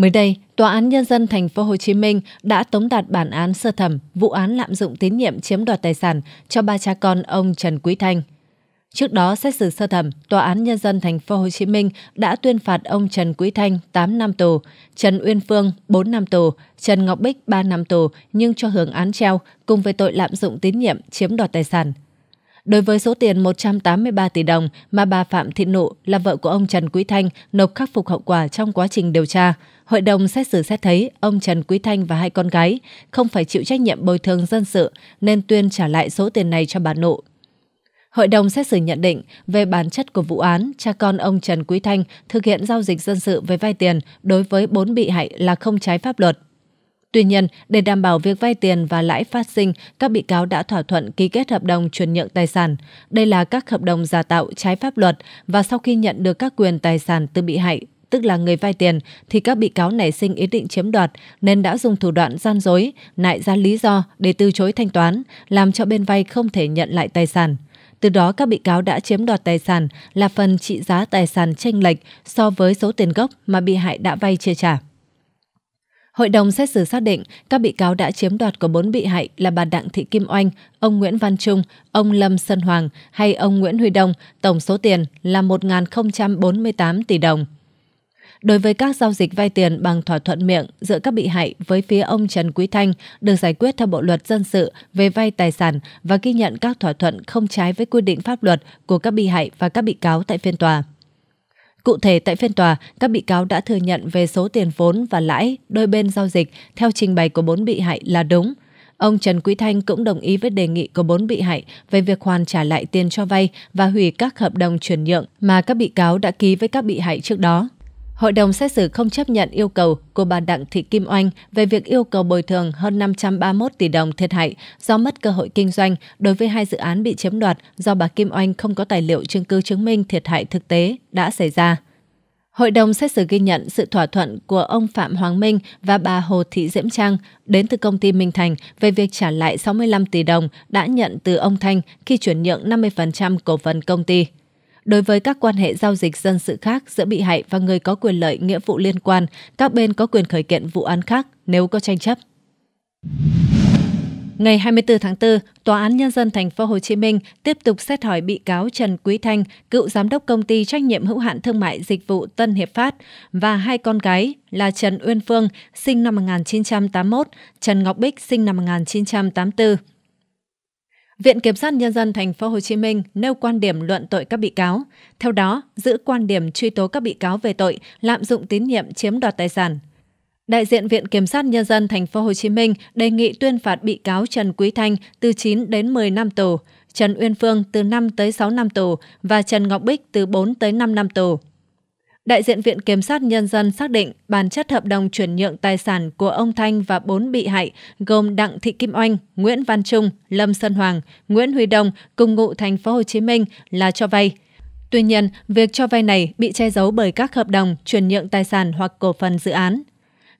Mới đây, Tòa án Nhân dân Thành phố Hồ Chí Minh đã tống đạt bản án sơ thẩm vụ án lạm dụng tín nhiệm chiếm đoạt tài sản cho ba cha con ông Trần Quý Thanh. Trước đó, xét xử sơ thẩm, Tòa án Nhân dân Thành phố Hồ Chí Minh đã tuyên phạt ông Trần Quý Thanh 8 năm tù, Trần Uyên Phương 4 năm tù, Trần Ngọc Bích 3 năm tù nhưng cho hưởng án treo cùng với tội lạm dụng tín nhiệm chiếm đoạt tài sản. Đối với số tiền 183 tỷ đồng mà bà Phạm Thị Nụ là vợ của ông Trần Quý Thanh nộp khắc phục hậu quả trong quá trình điều tra, hội đồng xét xử xét thấy ông Trần Quý Thanh và hai con gái không phải chịu trách nhiệm bồi thường dân sự nên tuyên trả lại số tiền này cho bà Nụ. Hội đồng xét xử nhận định về bản chất của vụ án, cha con ông Trần Quý Thanh thực hiện giao dịch dân sự với vay tiền đối với bốn bị hại là không trái pháp luật. Tuy nhiên, để đảm bảo việc vay tiền và lãi phát sinh, các bị cáo đã thỏa thuận ký kết hợp đồng chuyển nhượng tài sản. Đây là các hợp đồng giả tạo trái pháp luật và sau khi nhận được các quyền tài sản từ bị hại, tức là người vay tiền, thì các bị cáo nảy sinh ý định chiếm đoạt nên đã dùng thủ đoạn gian dối, nại ra lý do để từ chối thanh toán, làm cho bên vay không thể nhận lại tài sản. Từ đó các bị cáo đã chiếm đoạt tài sản là phần trị giá tài sản chênh lệch so với số tiền gốc mà bị hại đã vay chia trả. Hội đồng xét xử xác định các bị cáo đã chiếm đoạt của bốn bị hại là bà Đặng Thị Kim Oanh, ông Nguyễn Văn Trung, ông Lâm Sơn Hoàng hay ông Nguyễn Huy Đông tổng số tiền là 1.048 tỷ đồng. Đối với các giao dịch vay tiền bằng thỏa thuận miệng giữa các bị hại với phía ông Trần Quý Thanh được giải quyết theo Bộ Luật Dân sự về vay tài sản và ghi nhận các thỏa thuận không trái với quy định pháp luật của các bị hại và các bị cáo tại phiên tòa. Cụ thể tại phiên tòa, các bị cáo đã thừa nhận về số tiền vốn và lãi đôi bên giao dịch theo trình bày của bốn bị hại là đúng. Ông Trần Quý Thanh cũng đồng ý với đề nghị của bốn bị hại về việc hoàn trả lại tiền cho vay và hủy các hợp đồng chuyển nhượng mà các bị cáo đã ký với các bị hại trước đó. Hội đồng xét xử không chấp nhận yêu cầu của bà Đặng Thị Kim Oanh về việc yêu cầu bồi thường hơn 531 tỷ đồng thiệt hại do mất cơ hội kinh doanh đối với hai dự án bị chiếm đoạt do bà Kim Oanh không có tài liệu chứng cứ chứng minh thiệt hại thực tế đã xảy ra. Hội đồng xét xử ghi nhận sự thỏa thuận của ông Phạm Hoàng Minh và bà Hồ Thị Diễm Trang đến từ công ty Minh Thành về việc trả lại 65 tỷ đồng đã nhận từ ông Thanh khi chuyển nhượng 50% cổ phần công ty. Đối với các quan hệ giao dịch dân sự khác giữa bị hại và người có quyền lợi nghĩa vụ liên quan, các bên có quyền khởi kiện vụ án khác nếu có tranh chấp. Ngày 24 tháng 4, Tòa án nhân dân thành phố Hồ Chí Minh tiếp tục xét hỏi bị cáo Trần Quý Thanh, cựu giám đốc công ty trách nhiệm hữu hạn thương mại dịch vụ Tân Hiệp Phát và hai con gái là Trần Uyên Phương sinh năm 1981, Trần Ngọc Bích sinh năm 1984. Viện Kiểm sát Nhân dân Thành phố Hồ Chí Minh nêu quan điểm luận tội các bị cáo. Theo đó, giữ quan điểm truy tố các bị cáo về tội lạm dụng tín nhiệm chiếm đoạt tài sản. Đại diện Viện Kiểm sát Nhân dân Thành phố Hồ Chí Minh đề nghị tuyên phạt bị cáo Trần Quý Thanh từ 9 đến 10 năm tù, Trần Uyên Phương từ 5 tới 6 năm tù và Trần Ngọc Bích từ 4 tới 5 năm tù. Đại diện Viện Kiểm sát Nhân dân xác định bản chất hợp đồng chuyển nhượng tài sản của ông Thanh và bốn bị hại gồm Đặng Thị Kim Oanh, Nguyễn Văn Trung, Lâm Sơn Hoàng, Nguyễn Huy Đông cùng ngụ thành phố Hồ Chí Minh là cho vay. Tuy nhiên, việc cho vay này bị che giấu bởi các hợp đồng chuyển nhượng tài sản hoặc cổ phần dự án.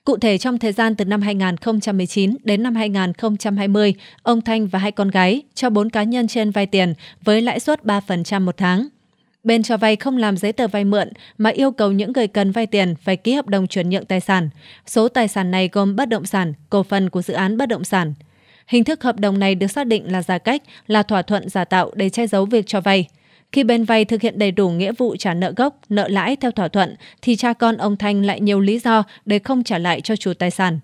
Cụ thể trong thời gian từ năm 2019 đến năm 2020, ông Thanh và hai con gái cho bốn cá nhân trên vay tiền với lãi suất 3% một tháng bên cho vay không làm giấy tờ vay mượn mà yêu cầu những người cần vay tiền phải ký hợp đồng chuyển nhượng tài sản. Số tài sản này gồm bất động sản, cổ phần của dự án bất động sản. Hình thức hợp đồng này được xác định là giả cách, là thỏa thuận giả tạo để che giấu việc cho vay. Khi bên vay thực hiện đầy đủ nghĩa vụ trả nợ gốc, nợ lãi theo thỏa thuận, thì cha con ông Thanh lại nhiều lý do để không trả lại cho chủ tài sản.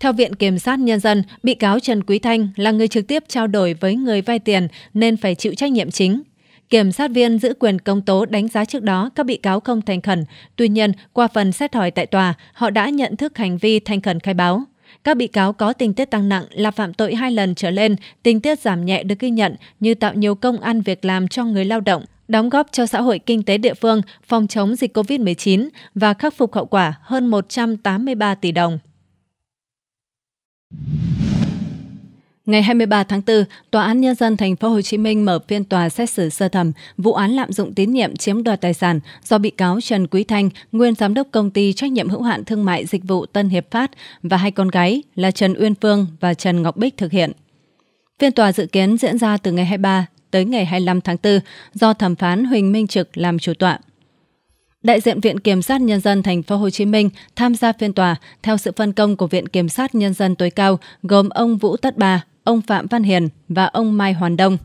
Theo Viện Kiểm sát Nhân dân, bị cáo Trần Quý Thanh là người trực tiếp trao đổi với người vay tiền nên phải chịu trách nhiệm chính. Kiểm sát viên giữ quyền công tố đánh giá trước đó các bị cáo không thành khẩn, tuy nhiên qua phần xét hỏi tại tòa, họ đã nhận thức hành vi thành khẩn khai báo. Các bị cáo có tình tiết tăng nặng là phạm tội hai lần trở lên, tình tiết giảm nhẹ được ghi nhận như tạo nhiều công ăn việc làm cho người lao động, đóng góp cho xã hội kinh tế địa phương, phòng chống dịch COVID-19 và khắc phục hậu quả hơn 183 tỷ đồng. Ngày 23 tháng 4, Tòa án Nhân dân Thành phố Hồ Chí Minh mở phiên tòa xét xử sơ thẩm vụ án lạm dụng tín nhiệm chiếm đoạt tài sản do bị cáo Trần Quý Thanh, nguyên giám đốc công ty trách nhiệm hữu hạn thương mại dịch vụ Tân Hiệp Phát và hai con gái là Trần Uyên Phương và Trần Ngọc Bích thực hiện. Phiên tòa dự kiến diễn ra từ ngày 23 tới ngày 25 tháng 4 do thẩm phán Huỳnh Minh Trực làm chủ tọa. Đại diện Viện Kiểm sát Nhân dân Thành phố Hồ Chí Minh tham gia phiên tòa theo sự phân công của Viện Kiểm sát Nhân dân tối cao gồm ông Vũ Tất Ba, ông Phạm Văn Hiền và ông Mai Hoàn Đông.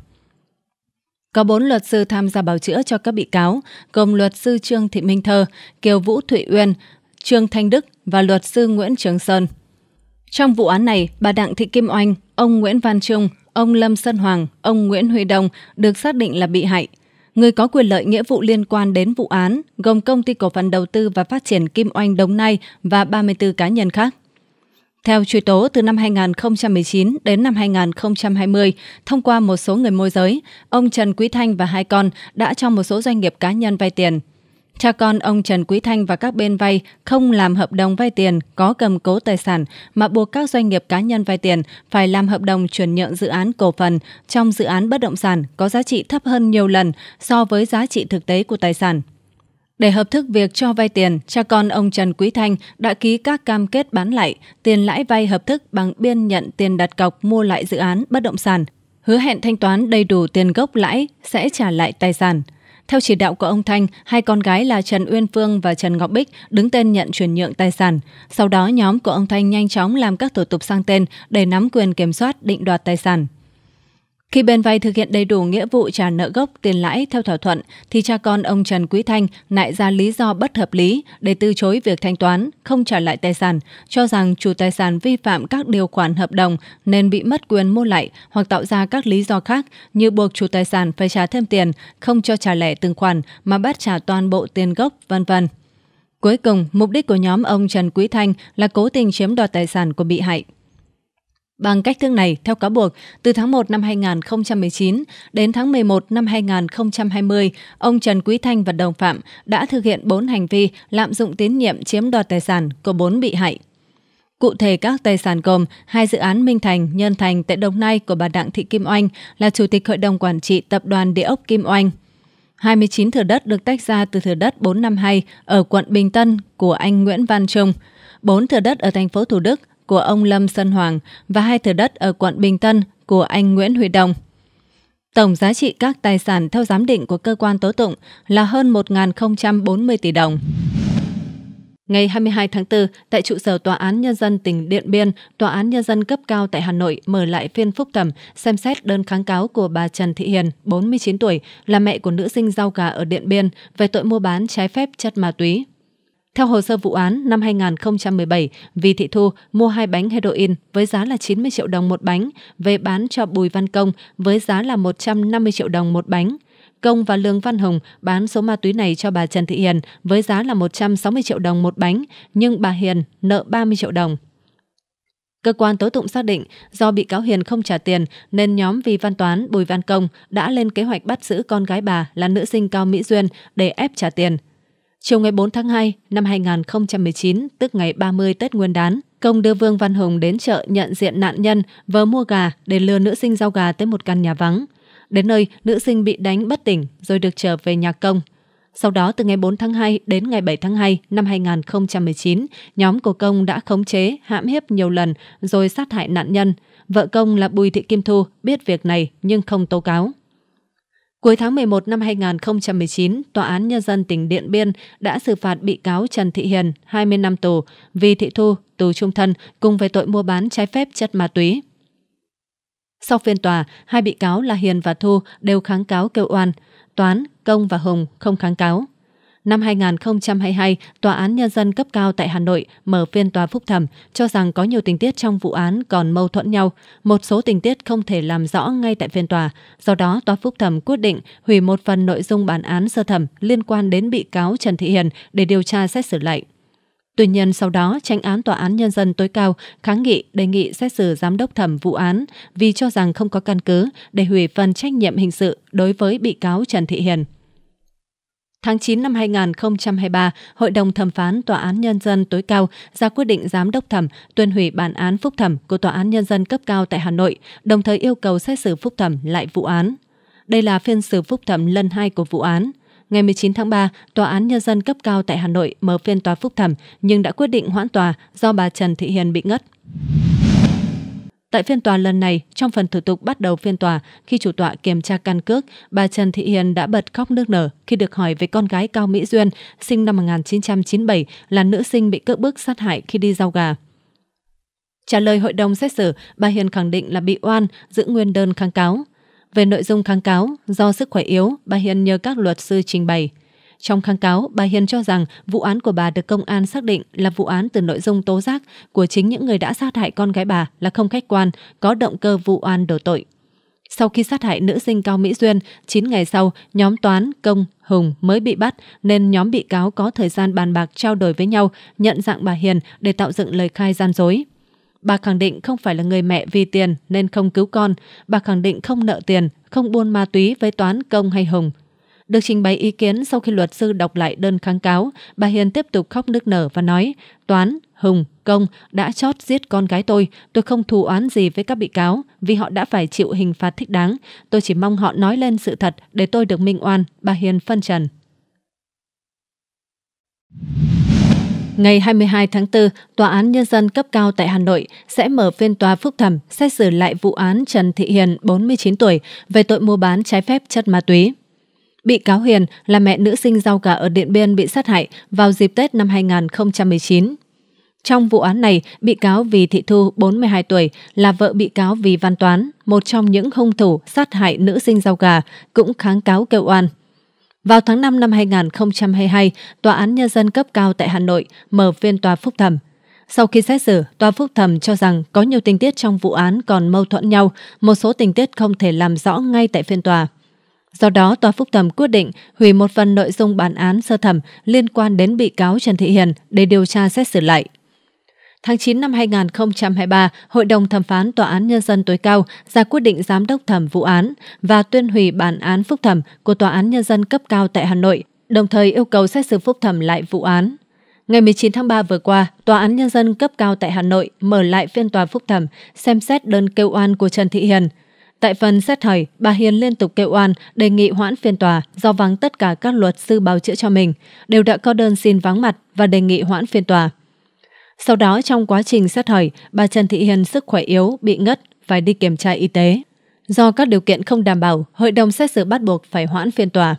Có bốn luật sư tham gia bào chữa cho các bị cáo, gồm luật sư Trương Thị Minh Thơ, Kiều Vũ Thụy Uyên, Trương Thanh Đức và luật sư Nguyễn Trường Sơn. Trong vụ án này, bà Đặng Thị Kim Oanh, ông Nguyễn Văn Trung, ông Lâm Sơn Hoàng, ông Nguyễn Huy Đông được xác định là bị hại. Người có quyền lợi nghĩa vụ liên quan đến vụ án gồm công ty cổ phần đầu tư và phát triển Kim Oanh Đồng Nai và 34 cá nhân khác. Theo truy tố từ năm 2019 đến năm 2020, thông qua một số người môi giới, ông Trần Quý Thanh và hai con đã cho một số doanh nghiệp cá nhân vay tiền. Cha con ông Trần Quý Thanh và các bên vay không làm hợp đồng vay tiền có cầm cố tài sản mà buộc các doanh nghiệp cá nhân vay tiền phải làm hợp đồng chuyển nhượng dự án cổ phần trong dự án bất động sản có giá trị thấp hơn nhiều lần so với giá trị thực tế của tài sản. Để hợp thức việc cho vay tiền, cha con ông Trần Quý Thanh đã ký các cam kết bán lại tiền lãi vay hợp thức bằng biên nhận tiền đặt cọc mua lại dự án bất động sản, hứa hẹn thanh toán đầy đủ tiền gốc lãi sẽ trả lại tài sản. Theo chỉ đạo của ông Thanh, hai con gái là Trần Uyên Phương và Trần Ngọc Bích đứng tên nhận chuyển nhượng tài sản. Sau đó nhóm của ông Thanh nhanh chóng làm các thủ tục sang tên để nắm quyền kiểm soát định đoạt tài sản. Khi bên vay thực hiện đầy đủ nghĩa vụ trả nợ gốc tiền lãi theo thỏa thuận, thì cha con ông Trần Quý Thanh lại ra lý do bất hợp lý để từ chối việc thanh toán, không trả lại tài sản, cho rằng chủ tài sản vi phạm các điều khoản hợp đồng nên bị mất quyền mua lại hoặc tạo ra các lý do khác như buộc chủ tài sản phải trả thêm tiền, không cho trả lẻ từng khoản mà bắt trả toàn bộ tiền gốc, vân vân. Cuối cùng, mục đích của nhóm ông Trần Quý Thanh là cố tình chiếm đoạt tài sản của bị hại. Bằng cách thức này, theo cáo buộc, từ tháng 1 năm 2019 đến tháng 11 năm 2020, ông Trần Quý Thanh và đồng phạm đã thực hiện 4 hành vi lạm dụng tín nhiệm chiếm đoạt tài sản của 4 bị hại. Cụ thể các tài sản gồm hai dự án Minh Thành, Nhân Thành tại Đồng Nai của bà Đặng Thị Kim Oanh là Chủ tịch Hội đồng Quản trị Tập đoàn Địa ốc Kim Oanh. 29 thửa đất được tách ra từ thửa đất 452 ở quận Bình Tân của anh Nguyễn Văn Trung, 4 thửa đất ở thành phố Thủ Đức của ông Lâm Sơn Hoàng và hai thửa đất ở quận Bình Tân của anh Nguyễn Huy Đồng. Tổng giá trị các tài sản theo giám định của cơ quan tố tụng là hơn 1.040 tỷ đồng. Ngày 22 tháng 4, tại trụ sở Tòa án Nhân dân tỉnh Điện Biên, Tòa án Nhân dân cấp cao tại Hà Nội mở lại phiên phúc thẩm xem xét đơn kháng cáo của bà Trần Thị Hiền, 49 tuổi, là mẹ của nữ sinh rau gà ở Điện Biên về tội mua bán trái phép chất ma túy. Theo hồ sơ vụ án, năm 2017, Vi Thị Thu mua hai bánh heroin với giá là 90 triệu đồng một bánh về bán cho Bùi Văn Công với giá là 150 triệu đồng một bánh. Công và Lương Văn Hùng bán số ma túy này cho bà Trần Thị Hiền với giá là 160 triệu đồng một bánh, nhưng bà Hiền nợ 30 triệu đồng. Cơ quan tố tụng xác định do bị cáo Hiền không trả tiền nên nhóm Vi Văn Toán, Bùi Văn Công đã lên kế hoạch bắt giữ con gái bà là nữ sinh Cao Mỹ Duyên để ép trả tiền. Chiều ngày 4 tháng 2 năm 2019, tức ngày 30 Tết Nguyên đán, Công đưa Vương Văn Hùng đến chợ nhận diện nạn nhân vờ mua gà để lừa nữ sinh giao gà tới một căn nhà vắng. Đến nơi, nữ sinh bị đánh bất tỉnh rồi được trở về nhà Công. Sau đó từ ngày 4 tháng 2 đến ngày 7 tháng 2 năm 2019, nhóm của Công đã khống chế, hãm hiếp nhiều lần rồi sát hại nạn nhân. Vợ Công là Bùi Thị Kim Thu biết việc này nhưng không tố cáo. Cuối tháng 11 năm 2019, Tòa án Nhân dân tỉnh Điện Biên đã xử phạt bị cáo Trần Thị Hiền 20 năm tù Vi thị thu tù trung thân cùng về tội mua bán trái phép chất ma túy. Sau phiên tòa, hai bị cáo là Hiền và Thu đều kháng cáo kêu oan. Toán, Công và Hùng không kháng cáo năm 2022, Tòa án Nhân dân cấp cao tại Hà Nội mở phiên tòa phúc thẩm cho rằng có nhiều tình tiết trong vụ án còn mâu thuẫn nhau, một số tình tiết không thể làm rõ ngay tại phiên tòa. Do đó, Tòa phúc thẩm quyết định hủy một phần nội dung bản án sơ thẩm liên quan đến bị cáo Trần Thị Hiền để điều tra xét xử lại. Tuy nhiên, sau đó, tranh án Tòa án Nhân dân tối cao kháng nghị đề nghị xét xử giám đốc thẩm vụ án vì cho rằng không có căn cứ để hủy phần trách nhiệm hình sự đối với bị cáo Trần Thị Hiền. Tháng 9 năm 2023, Hội đồng thẩm phán Tòa án Nhân dân tối cao ra quyết định giám đốc thẩm tuyên hủy bản án phúc thẩm của Tòa án Nhân dân cấp cao tại Hà Nội, đồng thời yêu cầu xét xử phúc thẩm lại vụ án. Đây là phiên xử phúc thẩm lần 2 của vụ án. Ngày 19 tháng 3, Tòa án Nhân dân cấp cao tại Hà Nội mở phiên tòa phúc thẩm nhưng đã quyết định hoãn tòa do bà Trần Thị Hiền bị ngất. Tại phiên tòa lần này, trong phần thủ tục bắt đầu phiên tòa, khi chủ tọa kiểm tra căn cước, bà Trần Thị Hiền đã bật khóc nước nở khi được hỏi về con gái Cao Mỹ Duyên, sinh năm 1997, là nữ sinh bị cướp bức sát hại khi đi giao gà. Trả lời hội đồng xét xử, bà Hiền khẳng định là bị oan, giữ nguyên đơn kháng cáo. Về nội dung kháng cáo, do sức khỏe yếu, bà Hiền nhờ các luật sư trình bày. Trong kháng cáo, bà Hiền cho rằng vụ án của bà được công an xác định là vụ án từ nội dung tố giác của chính những người đã sát hại con gái bà là không khách quan, có động cơ vụ án đổ tội. Sau khi sát hại nữ sinh Cao Mỹ Duyên, 9 ngày sau, nhóm Toán, Công, Hùng mới bị bắt nên nhóm bị cáo có thời gian bàn bạc trao đổi với nhau, nhận dạng bà Hiền để tạo dựng lời khai gian dối. Bà khẳng định không phải là người mẹ vì tiền nên không cứu con. Bà khẳng định không nợ tiền, không buôn ma túy với Toán, Công hay Hùng. Được trình bày ý kiến sau khi luật sư đọc lại đơn kháng cáo, bà Hiền tiếp tục khóc nức nở và nói Toán, Hùng, Công đã chót giết con gái tôi. Tôi không thù oán gì với các bị cáo vì họ đã phải chịu hình phạt thích đáng. Tôi chỉ mong họ nói lên sự thật để tôi được minh oan, bà Hiền phân trần. Ngày 22 tháng 4, Tòa án Nhân dân cấp cao tại Hà Nội sẽ mở phiên tòa phúc thẩm xét xử lại vụ án Trần Thị Hiền, 49 tuổi, về tội mua bán trái phép chất ma túy. Bị cáo Hiền là mẹ nữ sinh rau gà ở Điện Biên bị sát hại vào dịp Tết năm 2019. Trong vụ án này, bị cáo Vì Thị Thu, 42 tuổi, là vợ bị cáo Vì Văn Toán, một trong những hung thủ sát hại nữ sinh rau gà, cũng kháng cáo kêu oan. Vào tháng 5 năm 2022, Tòa án Nhân dân cấp cao tại Hà Nội mở phiên tòa phúc thẩm. Sau khi xét xử, Tòa phúc thẩm cho rằng có nhiều tình tiết trong vụ án còn mâu thuẫn nhau, một số tình tiết không thể làm rõ ngay tại phiên tòa. Do đó, tòa phúc thẩm quyết định hủy một phần nội dung bản án sơ thẩm liên quan đến bị cáo Trần Thị Hiền để điều tra xét xử lại. Tháng 9 năm 2023, Hội đồng thẩm phán Tòa án Nhân dân tối cao ra quyết định giám đốc thẩm vụ án và tuyên hủy bản án phúc thẩm của Tòa án Nhân dân cấp cao tại Hà Nội, đồng thời yêu cầu xét xử phúc thẩm lại vụ án. Ngày 19 tháng 3 vừa qua, Tòa án Nhân dân cấp cao tại Hà Nội mở lại phiên tòa phúc thẩm xem xét đơn kêu oan của Trần Thị Hiền – Tại phần xét hỏi, bà Hiền liên tục kêu oan, đề nghị hoãn phiên tòa do vắng tất cả các luật sư bào chữa cho mình, đều đã có đơn xin vắng mặt và đề nghị hoãn phiên tòa. Sau đó trong quá trình xét hỏi, bà Trần Thị Hiền sức khỏe yếu, bị ngất, phải đi kiểm tra y tế. Do các điều kiện không đảm bảo, hội đồng xét xử bắt buộc phải hoãn phiên tòa.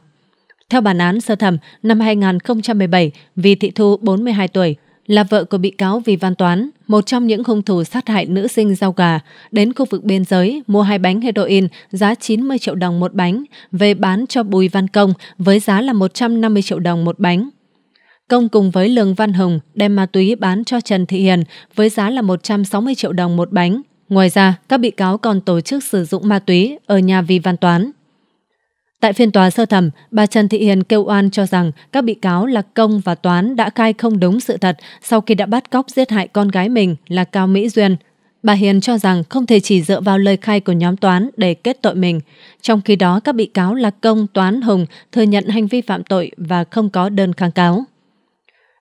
Theo bản án sơ thẩm năm 2017, vì thị thu 42 tuổi, là vợ của bị cáo Vì Văn Toán, một trong những hung thủ sát hại nữ sinh rau gà, đến khu vực biên giới mua hai bánh heroin giá 90 triệu đồng một bánh về bán cho Bùi Văn Công với giá là 150 triệu đồng một bánh. Công cùng với Lương Văn Hùng đem ma túy bán cho Trần Thị Hiền với giá là 160 triệu đồng một bánh. Ngoài ra, các bị cáo còn tổ chức sử dụng ma túy ở nhà Vì Văn Toán. Tại phiên tòa sơ thẩm, bà Trần Thị Hiền kêu oan cho rằng các bị cáo là Công và Toán đã khai không đúng sự thật sau khi đã bắt cóc giết hại con gái mình là Cao Mỹ Duyên. Bà Hiền cho rằng không thể chỉ dựa vào lời khai của nhóm Toán để kết tội mình. Trong khi đó, các bị cáo là Công, Toán, Hùng thừa nhận hành vi phạm tội và không có đơn kháng cáo.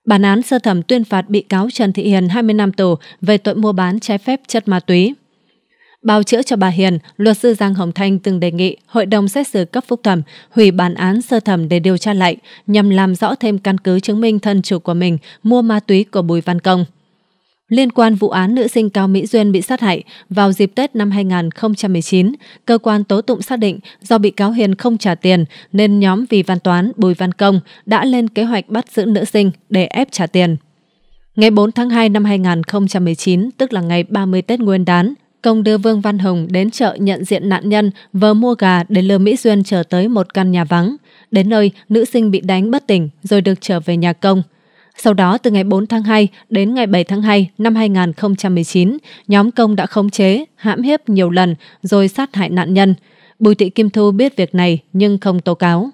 Bản án sơ thẩm tuyên phạt bị cáo Trần Thị Hiền 20 năm tù về tội mua bán trái phép chất ma túy. Bào chữa cho bà Hiền, luật sư Giang Hồng Thanh từng đề nghị hội đồng xét xử cấp phúc thẩm hủy bản án sơ thẩm để điều tra lại nhằm làm rõ thêm căn cứ chứng minh thân chủ của mình mua ma túy của Bùi Văn Công. Liên quan vụ án nữ sinh Cao Mỹ Duyên bị sát hại vào dịp Tết năm 2019, cơ quan tố tụng xác định do bị cáo Hiền không trả tiền nên nhóm Vì Văn Toán, Bùi Văn Công đã lên kế hoạch bắt giữ nữ sinh để ép trả tiền. Ngày 4 tháng 2 năm 2019, tức là ngày 30 Tết Nguyên đán, Công đưa Vương Văn Hùng đến chợ nhận diện nạn nhân, vừa mua gà để lừa Mỹ Duyên trở tới một căn nhà vắng. Đến nơi, nữ sinh bị đánh bất tỉnh rồi được trở về nhà công. Sau đó từ ngày 4 tháng 2 đến ngày 7 tháng 2 năm 2019, nhóm công đã khống chế, hãm hiếp nhiều lần rồi sát hại nạn nhân. Bùi Thị Kim Thu biết việc này nhưng không tố cáo.